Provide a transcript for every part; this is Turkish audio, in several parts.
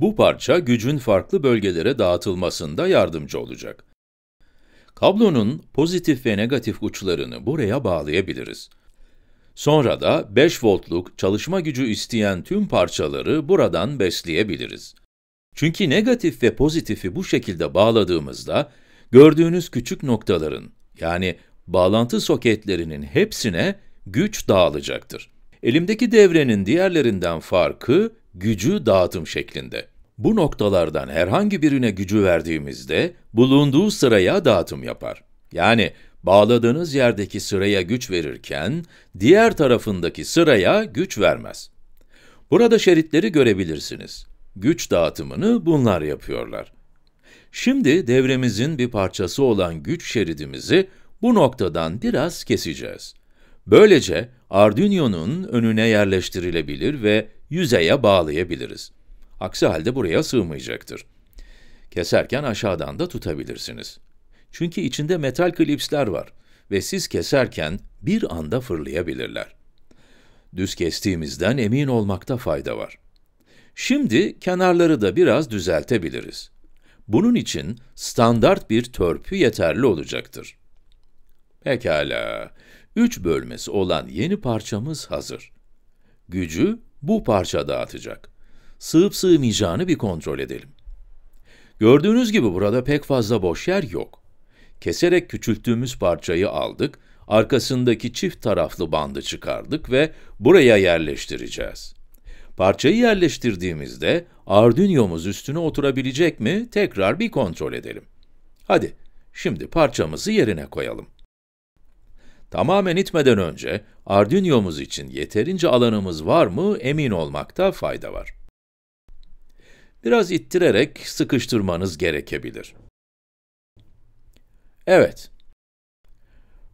Bu parça gücün farklı bölgelere dağıtılmasında yardımcı olacak. Kablonun pozitif ve negatif uçlarını buraya bağlayabiliriz. Sonra da 5 voltluk çalışma gücü isteyen tüm parçaları buradan besleyebiliriz. Çünkü negatif ve pozitifi bu şekilde bağladığımızda, gördüğünüz küçük noktaların, yani bağlantı soketlerinin hepsine güç dağılacaktır. Elimdeki devrenin diğerlerinden farkı, gücü dağıtım şeklinde. Bu noktalardan herhangi birine gücü verdiğimizde bulunduğu sıraya dağıtım yapar. Yani bağladığınız yerdeki sıraya güç verirken diğer tarafındaki sıraya güç vermez. Burada şeritleri görebilirsiniz. Güç dağıtımını bunlar yapıyorlar. Şimdi devremizin bir parçası olan güç şeridimizi bu noktadan biraz keseceğiz. Böylece Arduino'nun önüne yerleştirilebilir ve yüzeye bağlayabiliriz. Aksi halde buraya sığmayacaktır. Keserken aşağıdan da tutabilirsiniz. Çünkü içinde metal klipsler var ve siz keserken bir anda fırlayabilirler. Düz kestiğimizden emin olmakta fayda var. Şimdi kenarları da biraz düzeltebiliriz. Bunun için standart bir törpü yeterli olacaktır. Pekala, 3 bölmesi olan yeni parçamız hazır. Gücü bu parça dağıtacak. Sığıp sığmayacağını bir kontrol edelim. Gördüğünüz gibi burada pek fazla boş yer yok. Keserek küçülttüğümüz parçayı aldık, arkasındaki çift taraflı bandı çıkardık ve buraya yerleştireceğiz. Parçayı yerleştirdiğimizde Arduino'muz üstüne oturabilecek mi tekrar bir kontrol edelim. Hadi, şimdi parçamızı yerine koyalım tamamen itmeden önce Arduino'muz için yeterince alanımız var mı emin olmakta fayda var. Biraz ittirerek sıkıştırmanız gerekebilir. Evet.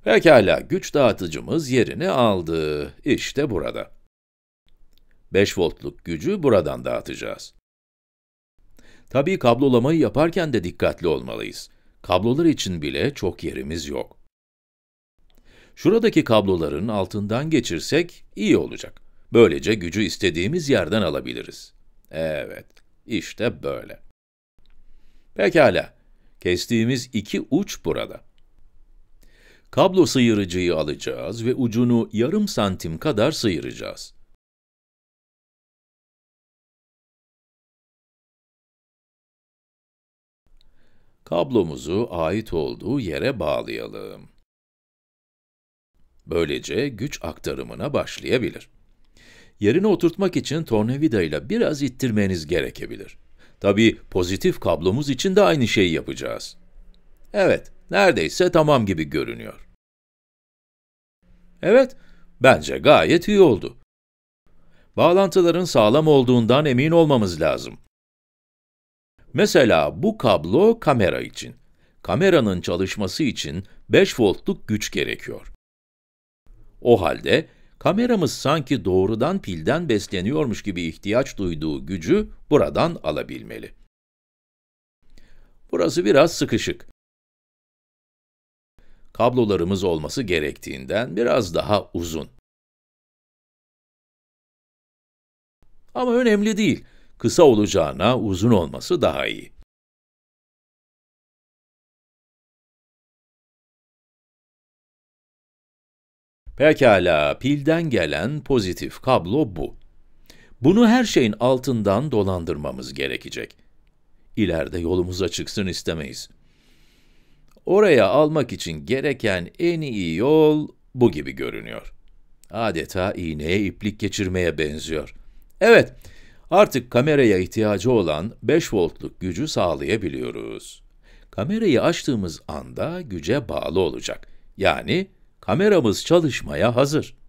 Pekala, güç dağıtıcımız yerini aldı. İşte burada. 5 voltluk gücü buradan dağıtacağız. Tabii kablolamayı yaparken de dikkatli olmalıyız. Kablolar için bile çok yerimiz yok. Şuradaki kabloların altından geçirsek iyi olacak. Böylece gücü istediğimiz yerden alabiliriz. Evet, işte böyle. Pekala, kestiğimiz iki uç burada. Kablo sıyırıcıyı alacağız ve ucunu yarım santim kadar sıyıracağız. Kablomuzu ait olduğu yere bağlayalım. Böylece güç aktarımına başlayabilir. Yerine oturtmak için tornavida ile biraz ittirmeniz gerekebilir. Tabii pozitif kablomuz için de aynı şeyi yapacağız. Evet, neredeyse tamam gibi görünüyor. Evet, bence gayet iyi oldu. Bağlantıların sağlam olduğundan emin olmamız lazım. Mesela bu kablo kamera için. Kameranın çalışması için 5 voltluk güç gerekiyor. O halde kameramız sanki doğrudan pilden besleniyormuş gibi ihtiyaç duyduğu gücü buradan alabilmeli. Burası biraz sıkışık. Kablolarımız olması gerektiğinden biraz daha uzun. Ama önemli değil. Kısa olacağına uzun olması daha iyi. Pekala, pilden gelen pozitif kablo bu. Bunu her şeyin altından dolandırmamız gerekecek. İleride yolumuza çıksın istemeyiz. Oraya almak için gereken en iyi yol bu gibi görünüyor. Adeta iğneye iplik geçirmeye benziyor. Evet, artık kameraya ihtiyacı olan 5 voltluk gücü sağlayabiliyoruz. Kamerayı açtığımız anda güce bağlı olacak. Yani kameramız çalışmaya hazır.